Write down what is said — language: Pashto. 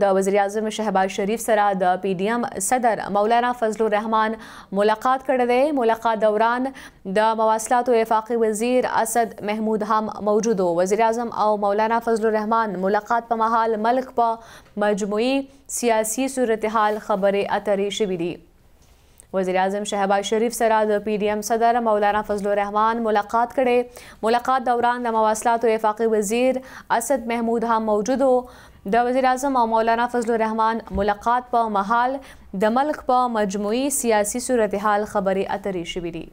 د وزیر اعظم شهباز شریف سره د پی ډی ایم صدر مولانا فضل الرحمن ملاقات کړی دی ملاقات دوران د مواصلاتو وفاقي وزیر اسد محمود هم موجود و وزیر اعظم او مولانا فضل الرحمن ملاقات په مهال ملک په مجموعي سیاسي صورتحال خبرې اترې شوې دي وزیر اعظم شهباز شریف سره د پی ډی ام صدر مولانا فضل الرحمن ملاقات کړي ملاقات دوران د مواصلات او افاقي وزیر اسد محمود هم موجود وو د وزیر اعظم او مولانا فضل الرحمن ملاقات په محل د ملک په مجموعي سیاسي صورتحال خبرې اترې شوې دي